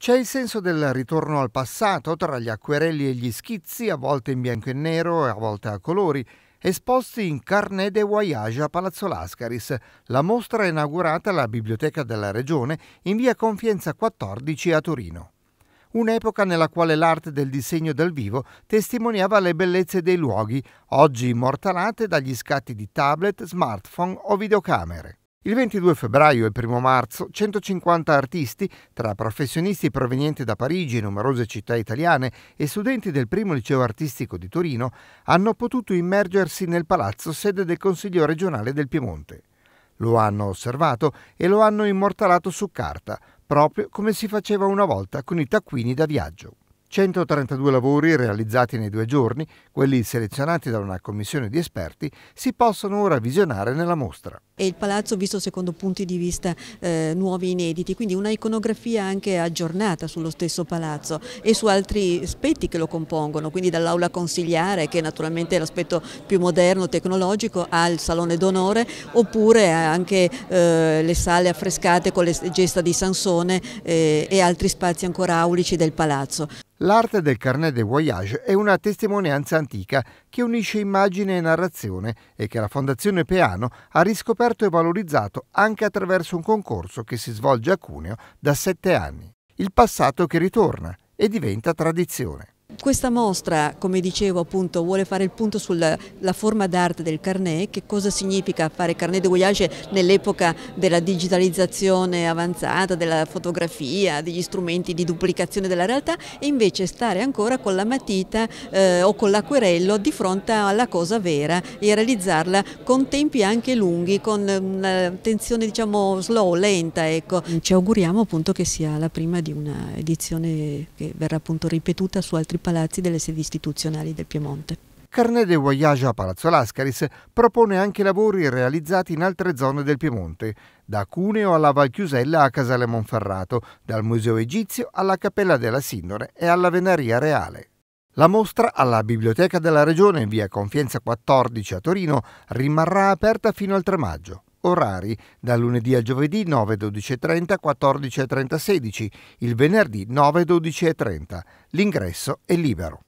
C'è il senso del ritorno al passato tra gli acquerelli e gli schizzi, a volte in bianco e nero e a volte a colori, esposti in Carnet de Voyage a Palazzo Lascaris. La mostra è inaugurata alla Biblioteca della Regione in via Confienza 14 a Torino. Un'epoca nella quale l'arte del disegno dal vivo testimoniava le bellezze dei luoghi, oggi immortalate dagli scatti di tablet, smartphone o videocamere. Il 22 febbraio e 1 marzo 150 artisti, tra professionisti provenienti da Parigi e numerose città italiane e studenti del primo liceo artistico di Torino, hanno potuto immergersi nel palazzo sede del Consiglio regionale del Piemonte. Lo hanno osservato e lo hanno immortalato su carta, proprio come si faceva una volta con i taccuini da viaggio. 132 lavori realizzati nei due giorni, quelli selezionati da una commissione di esperti, si possono ora visionare nella mostra. E il palazzo visto secondo punti di vista eh, nuovi inediti, quindi una iconografia anche aggiornata sullo stesso palazzo e su altri aspetti che lo compongono, quindi dall'aula consigliare che naturalmente è l'aspetto più moderno, tecnologico, al salone d'onore oppure anche eh, le sale affrescate con le gesta di Sansone eh, e altri spazi ancora aulici del palazzo. L'arte del carnet de voyage è una testimonianza antica che unisce immagine e narrazione e che la Fondazione Peano ha riscoperto e valorizzato anche attraverso un concorso che si svolge a Cuneo da sette anni. Il passato che ritorna e diventa tradizione. Questa mostra, come dicevo appunto, vuole fare il punto sulla forma d'arte del carnet, che cosa significa fare carnet de voyage nell'epoca della digitalizzazione avanzata, della fotografia, degli strumenti di duplicazione della realtà e invece stare ancora con la matita eh, o con l'acquerello di fronte alla cosa vera e realizzarla con tempi anche lunghi, con una tensione diciamo slow, lenta. Ecco. Ci auguriamo appunto che sia la prima di una edizione che verrà appunto ripetuta su altri paesi palazzi delle sedi istituzionali del Piemonte. Carnet de Voyage a Palazzo Lascaris propone anche lavori realizzati in altre zone del Piemonte, da Cuneo alla Valchiusella a Casale Monferrato, dal Museo Egizio alla Cappella della Sindone e alla Venaria Reale. La mostra alla Biblioteca della Regione in via Confienza 14 a Torino rimarrà aperta fino al 3 maggio orari, da lunedì al giovedì 9.12.30, 14.30, 16, il venerdì 9.12.30. L'ingresso è libero.